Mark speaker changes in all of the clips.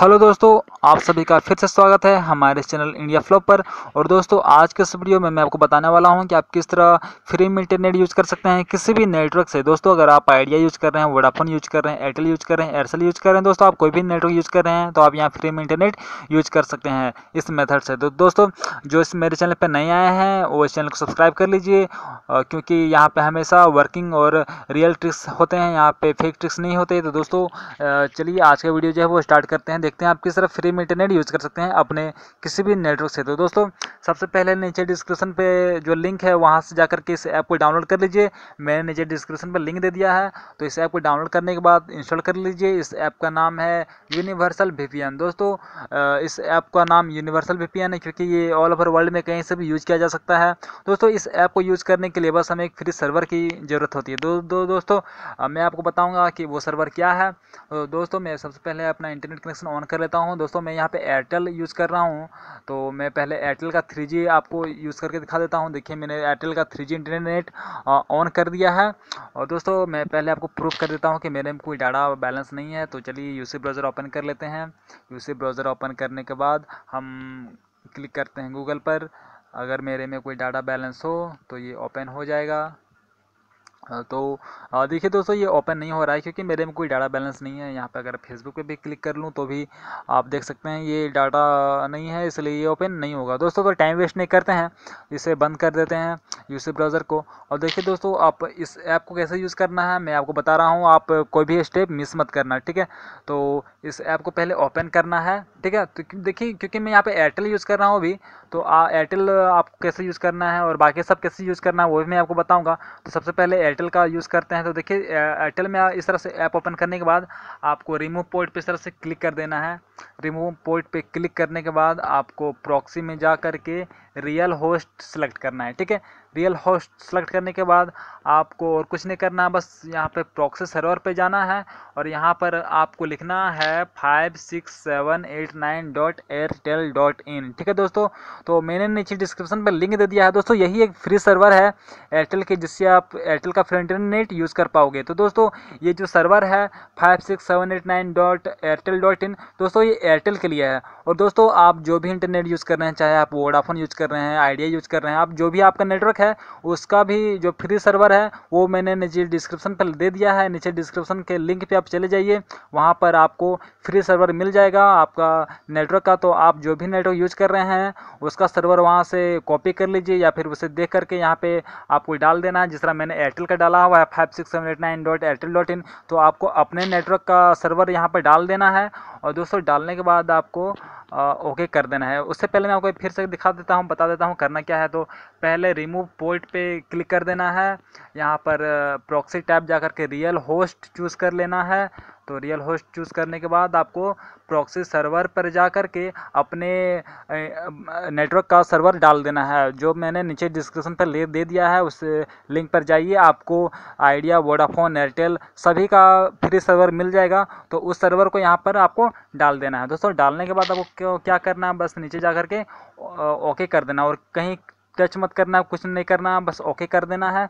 Speaker 1: hello दोस्तों आप सभी का फिर से स्वागत है हमारे चैनल इंडिया फ्लॉप पर और दोस्तों आज के इस वीडियो में मैं आपको बताने वाला हूं कि आप किस तरह फ्री में इंटरनेट यूज़ कर सकते हैं किसी भी नेटवर्क से दोस्तों अगर आप आइडिया यूज़ कर रहे हैं वोडाफोन यूज़ कर रहे हैं एयरटेल यूज़ कर रहे हैं एयरसेल यूज़ कर रहे हैं दोस्तों आप कोई भी नेटवर्क यूज़ कर रहे हैं तो आप यहाँ फ्री में इंटरनेट यूज़ कर सकते हैं इस मेथड से तो दोस्तों जो इस मेरे चैनल पर नए आए हैं वो इस चैनल को सब्सक्राइब कर लीजिए क्योंकि यहाँ पर हमेशा वर्किंग और रियल ट्रिक्स होते हैं यहाँ पर फेक ट्रिक्स नहीं होते तो दोस्तों चलिए आज का वीडियो जो है वो स्टार्ट करते हैं देखते हैं आप किस तरह फ्री में इंटरनेट यूज़ कर सकते हैं अपने किसी भी नेटवर्क से तो दोस्तों सबसे पहले नीचे डिस्क्रिप्शन पे जो लिंक है वहाँ से जाकर के इस ऐप को डाउनलोड कर लीजिए मैंने नीचे डिस्क्रिप्शन पर लिंक दे दिया है तो इस ऐप को डाउनलोड करने के बाद इंस्टॉल कर लीजिए इस ऐप का नाम है यूनिवर्सल वी दोस्तों इस ऐप का नाम यूनिवर्सल वी है क्योंकि ये ऑल ओवर वर्ल्ड में कहीं से भी यूज़ किया जा सकता है दोस्तों इस ऐप को यूज़ करने के लिए बस हमें एक फ्री सर्वर की ज़रूरत होती है दोस्तों मैं आपको बताऊँगा कि वो सर्वर क्या है तो दोस्तों मैं सबसे पहले अपना इंटरनेट कनेक्शन ऑन कर लेता हूँ दोस्तों मैं यहाँ पे एयरटेल यूज़ कर रहा हूँ तो मैं पहले एयरटेल का थ्री आपको यूज़ करके दिखा देता हूँ देखिए मैंने एयरटेल का थ्री इंटरनेट ऑन कर दिया है और दोस्तों मैं पहले आपको प्रूफ कर देता हूँ कि मेरे में कोई डाटा बैलेंस नहीं है तो चलिए यूसी ब्राउज़र ओपन कर लेते हैं यूसी ब्राउज़र ओपन करने के बाद हम क्लिक करते हैं गूगल पर अगर मेरे में कोई डाटा बैलेंस हो तो ये ओपन हो जाएगा हाँ, तो देखिए दोस्तों ये ओपन नहीं हो रहा है क्योंकि मेरे में कोई डाटा बैलेंस नहीं है यहाँ पर अगर फेसबुक पे भी क्लिक कर लूँ तो भी आप देख सकते हैं ये डाटा नहीं है इसलिए ये ओपन नहीं होगा दोस्तों तो टाइम वेस्ट नहीं करते हैं इसे बंद कर देते हैं यूसी ब्राउज़र को और देखिए दोस्तों आप इस ऐप को कैसे यूज़ करना है मैं आपको बता रहा हूँ आप कोई भी स्टेप मिस मत करना ठीक है तो इस ऐप को पहले ओपन करना है ठीक है तो देखिए क्योंकि मैं यहाँ पर एयरटेल यूज़ कर रहा हूँ अभी तो एयरटेल आप कैसे यूज़ करना है और बाकी सब कैसे यूज़ करना है वो भी मैं आपको बताऊँगा तो सबसे पहले एयरटेल एयरटेल का यूज़ करते हैं तो देखिए एयरटेल में इस तरह से ऐप ओपन करने के बाद आपको रिमूव पोर्ट पे इस तरह से क्लिक कर देना है रिमूव पोर्ट पे क्लिक करने के बाद आपको प्रॉक्सी में जा कर के रियल होस्ट सेलेक्ट करना है ठीक है रियल होस्ट सेलेक्ट करने के बाद आपको और कुछ नहीं करना है बस यहाँ पे प्रोक्सेस सर्वर पे जाना है और यहाँ पर आपको लिखना है five six seven eight nine dot Airtel dot in ठीक है दोस्तों तो मैंने नीचे डिस्क्रिप्शन पर लिंक दे दिया है दोस्तों यही एक फ्री सर्वर है एयरटेल के जिससे आप एयरटेल का फ्री इंटरनेट यूज़ कर पाओगे तो दोस्तों ये जो सर्वर है five six seven eight nine dot Airtel dot in दोस्तों ये एयरटेल के लिए है और दोस्तों आप जो भी इंटरनेट यूज़ कर रहे हैं चाहे आप वोडाफोन यूज़ कर रहे हैं आइडिया यूज़ कर रहे हैं आप जो भी आपका नेटवर्क है है उसका भी जो फ्री सर्वर है वो मैंने नीचे डिस्क्रिप्शन पर दे दिया है नीचे डिस्क्रिप्शन के लिंक पे आप चले जाइए वहाँ पर आपको फ्री सर्वर मिल जाएगा आपका नेटवर्क का तो आप जो भी नेटवर्क यूज कर रहे हैं उसका सर्वर वहाँ से कॉपी कर लीजिए या फिर उसे देख करके यहाँ पे आपको डाल देना है जिस तरह मैंने एयरटेल का डाला हुआ है five six seven eight nine dot Airtel dot in तो आपको अपने नेटवर्क का सर्वर यहाँ पर डाल देना है और दोस्तों डालने के बाद आपको ओके कर देना है उससे पहले मैं आपको फिर से दिखा देता हूँ बता देता हूँ करना क्या है तो पहले रिमूव पोर्ट पे क्लिक कर देना है यहाँ पर प्रॉक्सी टैब जा करके रियल होस्ट चूज़ कर लेना है तो रियल होस्ट चूज़ करने के बाद आपको प्रॉक्सी सर्वर पर जा कर के अपने नेटवर्क का सर्वर डाल देना है जो मैंने नीचे डिस्क्रिप्शन पर ले दे दिया है उस लिंक पर जाइए आपको आइडिया वोडाफोन एयरटेल सभी का फ्री सर्वर मिल जाएगा तो उस सर्वर को यहाँ पर आपको डाल देना है दोस्तों डालने के बाद आपको क्या करना है बस नीचे जा कर के ओके कर देना और कहीं टच मत करना कुछ नहीं करना बस ओके कर देना है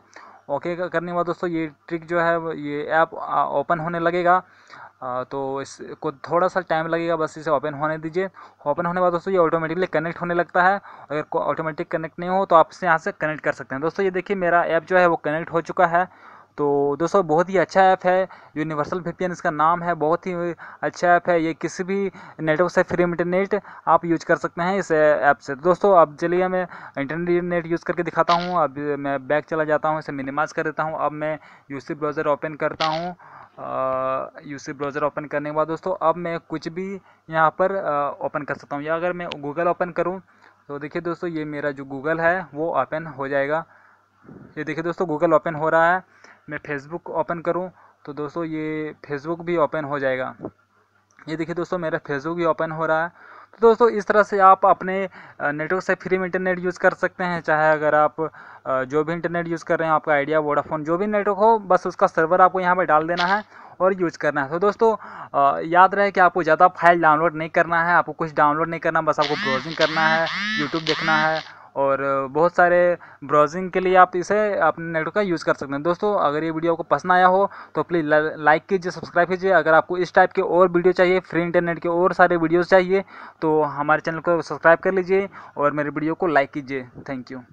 Speaker 1: ओके करने के बाद दोस्तों ये ट्रिक जो है ये ऐप ओपन होने लगेगा तो इसको थोड़ा सा टाइम लगेगा बस इसे ओपन होने दीजिए ओपन होने के बाद दोस्तों ये ऑटोमेटिकली कनेक्ट होने लगता है अगर ऑटोमेटिक कनेक्ट नहीं हो तो आप इसे यहाँ से कनेक्ट कर सकते हैं दोस्तों ये देखिए मेरा ऐप जो है वो कनेक्ट हो चुका है तो दोस्तों बहुत ही अच्छा ऐप है यूनिवर्सल वी इसका नाम है बहुत ही अच्छा ऐप है ये किसी भी नेटवर्क से फ्री इंटरनेट आप यूज कर सकते हैं इस ऐप से तो दोस्तों अब चलिए मैं इंटरनेट यूज़ करके दिखाता हूँ अब मैं बैक चला जाता हूँ इसे मिनिमाइज कर देता हूँ अब मैं यूसी ब्राउज़र ओपन करता हूँ यूसी ब्राउज़र ओपन करने के बाद दोस्तों अब मैं कुछ भी यहाँ पर ओपन कर सकता हूँ या अगर मैं गूगल ओपन करूँ तो देखिए दोस्तों ये मेरा जो गूगल है वो ओपन हो जाएगा ये देखिए दोस्तों गूगल ओपन हो रहा है मैं फेसबुक ओपन करूँ तो दोस्तों ये फेसबुक भी ओपन हो जाएगा ये देखिए दोस्तों मेरा फेसबुक भी ओपन हो रहा है तो दोस्तों इस तरह से आप अपने नेटवर्क से फ्री में इंटरनेट यूज़ कर सकते हैं चाहे अगर आप जो भी इंटरनेट यूज़ कर रहे हैं आपका आइडिया वोडाफोन जो भी नेटवर्क हो बस उसका सर्वर आपको यहाँ पर डाल देना है और यूज करना है तो दोस्तों याद रहे कि आपको ज़्यादा फाइल डाउनलोड नहीं करना है आपको कुछ डाउनलोड नहीं करना बस आपको ब्राउजिंग करना है यूट्यूब देखना है और बहुत सारे ब्राउजिंग के लिए आप इसे अपने नेटवर्क का यूज़ कर सकते हैं दोस्तों अगर ये वीडियो आपको पसंद आया हो तो प्लीज़ लाइक कीजिए सब्सक्राइब कीजिए अगर आपको इस टाइप के और वीडियो चाहिए फ्री इंटरनेट के और सारे वीडियोज़ चाहिए तो हमारे चैनल को सब्सक्राइब कर लीजिए और मेरे वीडियो को लाइक कीजिए थैंक यू